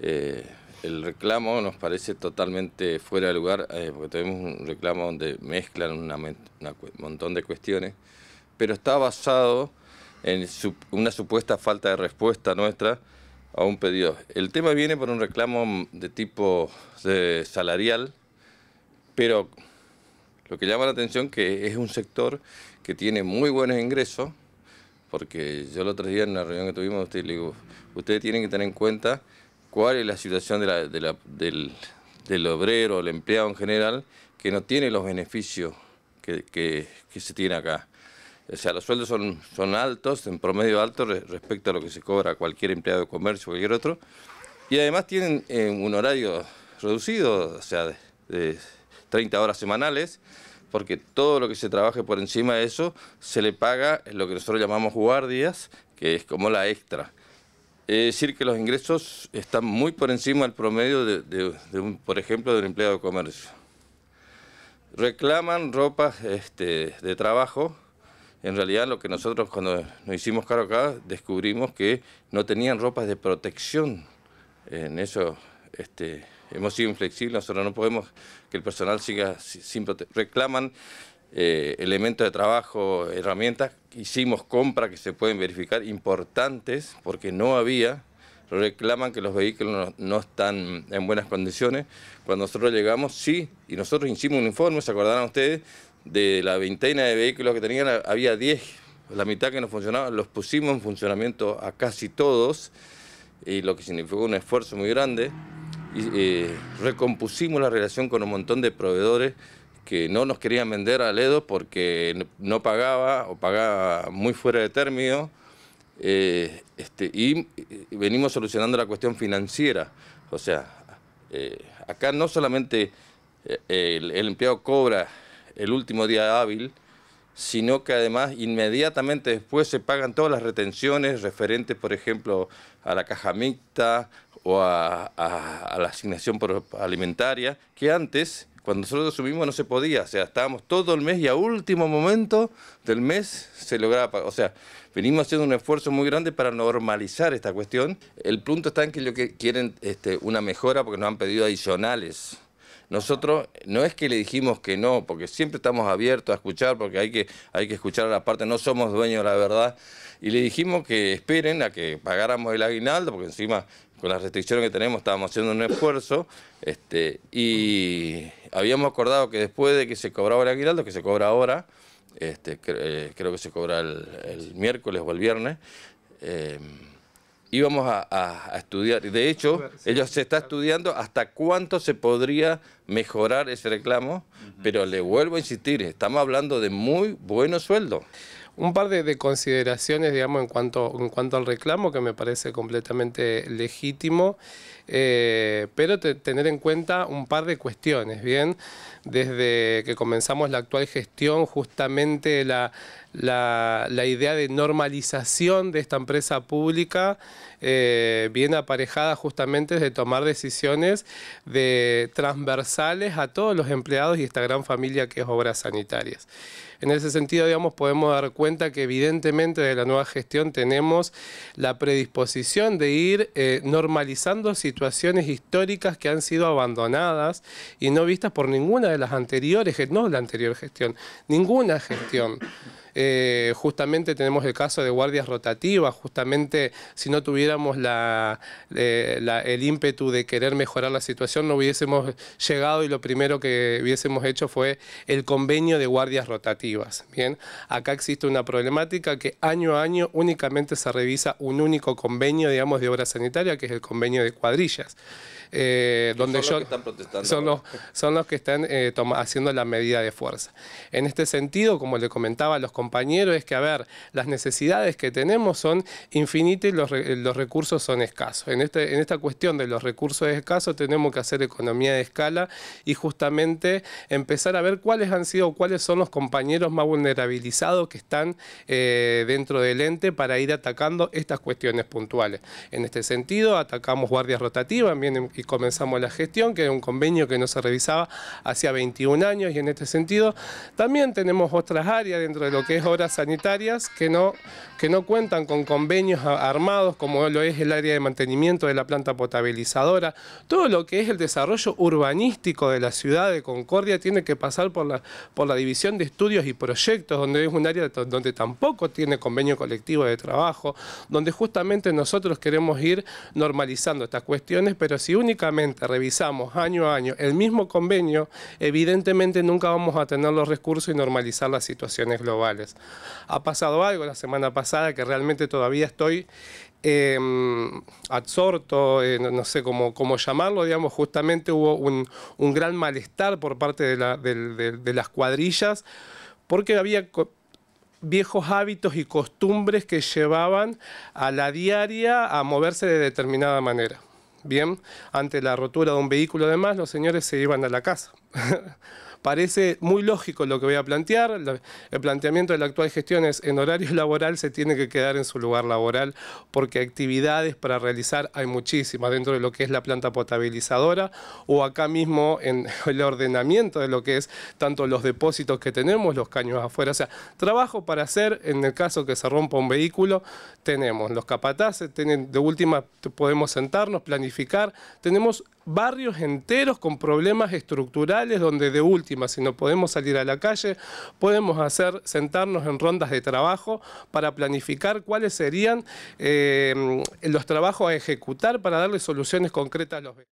Eh, el reclamo nos parece totalmente fuera de lugar, eh, porque tenemos un reclamo donde mezclan un montón de cuestiones, pero está basado en una supuesta falta de respuesta nuestra a un pedido. El tema viene por un reclamo de tipo eh, salarial, pero lo que llama la atención que es un sector que tiene muy buenos ingresos, porque yo el otro día en una reunión que tuvimos, le digo, ustedes tienen que tener en cuenta cuál es la situación del, del, obrero, el empleado en general, que no tiene los beneficios que, se tiene acá. O sea, los sueldos son, son altos, en promedio altos, respecto a lo que se cobra cualquier empleado de comercio, cualquier otro. Y además tienen eh, un horario reducido, o sea, de, de 30 horas semanales, porque todo lo que se trabaje por encima de eso se le paga lo que nosotros llamamos guardias, que es como la extra. Es decir, que los ingresos están muy por encima del promedio, de, ejemplo, de un, por ejemplo, empleado de comercio. Reclaman ropas este, de trabajo. En realidad, lo que nosotros cuando nos hicimos cargo acá, descubrimos que no tenían ropas de protección. En eso este, hemos sido inflexibles, nosotros no podemos que el personal siga sin protección. Reclaman eh, elementos de trabajo, herramientas. Hicimos compras que se pueden verificar importantes porque no había. Reclaman que los vehículos no, están en buenas condiciones. Cuando nosotros llegamos, sí, y nosotros hicimos un informe, se acordarán ustedes, de la veintena de vehículos que tenían, había 10, la mitad que no funcionaban, los pusimos en funcionamiento a casi todos, y lo que significó un esfuerzo muy grande. Y, eh, recompusimos la relación con un montón de proveedores que no nos querían vender a Ledo porque no pagaba o pagaba muy fuera de término. Eh, este, y venimos solucionando la cuestión financiera. O sea, eh, acá no solamente eh, el, empleado cobra el último día hábil, sino que además inmediatamente después se pagan todas las retenciones referentes, por ejemplo, a la caja mixta o a, la asignación alimentaria, que antes cuando nosotros subimos no se podía, o sea, estábamos todo el mes y a último momento del mes se lograba, o sea, venimos haciendo un esfuerzo muy grande para normalizar esta cuestión. El punto está en que lo que quieren este, una mejora porque nos han pedido adicionales. Nosotros no es que le dijimos que no, porque siempre estamos abiertos a escuchar, porque hay que, hay que escuchar a la parte, no somos dueños de la verdad. Y le dijimos que esperen a que pagáramos el aguinaldo, porque encima con las restricciones que tenemos, estábamos haciendo un esfuerzo este, y habíamos acordado que después de que se cobraba el aguinaldo, que se cobra ahora, este, eh, creo que se cobra el, miércoles o el viernes, eh, íbamos a, estudiar. De hecho, ellos se está estudiando hasta cuánto se podría mejorar ese reclamo, pero le vuelvo a insistir, estamos hablando de muy buenos sueldos. Un par de, consideraciones, digamos, en cuanto, en cuanto al reclamo, que me parece completamente legítimo. Eh, pero tener en cuenta un par de cuestiones, ¿bien? Desde que comenzamos la actual gestión, justamente la, la, idea de normalización de esta empresa pública eh, viene aparejada justamente de tomar decisiones de transversales a todos los empleados y esta gran familia que es Obras Sanitarias. En ese sentido, digamos, podemos dar cuenta que evidentemente de la nueva gestión tenemos la predisposición de ir eh, normalizando situaciones situaciones históricas que han sido abandonadas y no vistas por ninguna de las anteriores, no la anterior gestión, ninguna gestión. Eh, justamente tenemos el caso de guardias rotativas, justamente si no tuviéramos eh, el ímpetu de querer mejorar la situación, no hubiésemos llegado y lo primero que hubiésemos hecho fue el convenio de guardias rotativas. Bien, acá existe una problemática que año a año únicamente se revisa un único convenio, digamos, de obra sanitaria, que es el convenio de cuadrillas. Eh, donde son, los son, los, que están haciendo la medida de fuerza. En este sentido, como le comentaba, los compañero es que, a ver, las necesidades que tenemos son infinitas y los, recursos son escasos. En, este, en esta cuestión de los recursos escasos tenemos que hacer economía de escala y justamente empezar a ver cuáles han sido, cuáles son los compañeros más vulnerabilizados que están eh, dentro del ente para ir atacando estas cuestiones puntuales. En este sentido, atacamos guardias rotativas y comenzamos la gestión, que es un convenio que no se revisaba hacía 21 años y en este sentido también tenemos otras áreas dentro de lo que obras sanitarias que no, que no cuentan con convenios armados como lo es el área de mantenimiento de la planta potabilizadora. Todo lo que es el desarrollo urbanístico de la ciudad de Concordia tiene que pasar por la, por la división de estudios y proyectos, donde es un área donde tampoco tiene convenio colectivo de trabajo, donde justamente nosotros queremos ir normalizando estas cuestiones, pero si únicamente revisamos año a año el mismo convenio, evidentemente nunca vamos a tener los recursos y normalizar las situaciones globales. Ha pasado algo la semana pasada que realmente todavía estoy em, absorto, eh, no, sé cómo, cómo, llamarlo, digamos, justamente hubo un, gran malestar por parte de, de las cuadrillas, porque había viejos hábitos y costumbres que llevaban a la diaria a moverse de determinada manera. Bien, ante la rotura de un vehículo además, los señores se iban a la casa. Parece muy lógico lo que voy a plantear. El planteamiento de la actual gestión es en horario laboral se tiene que quedar en su lugar laboral porque actividades para realizar hay muchísimas dentro de lo que es la planta potabilizadora o acá mismo en el ordenamiento de lo que es tanto los depósitos que tenemos, los caños afuera. O sea, trabajo para hacer en el caso que se rompa un vehículo, tenemos los capataces, de última podemos sentarnos, planificar, tenemos barrios enteros con problemas estructurales donde de última, si no podemos salir a la calle, podemos hacer sentarnos en rondas de trabajo para planificar cuáles serían eh, los trabajos a ejecutar para darle soluciones concretas a los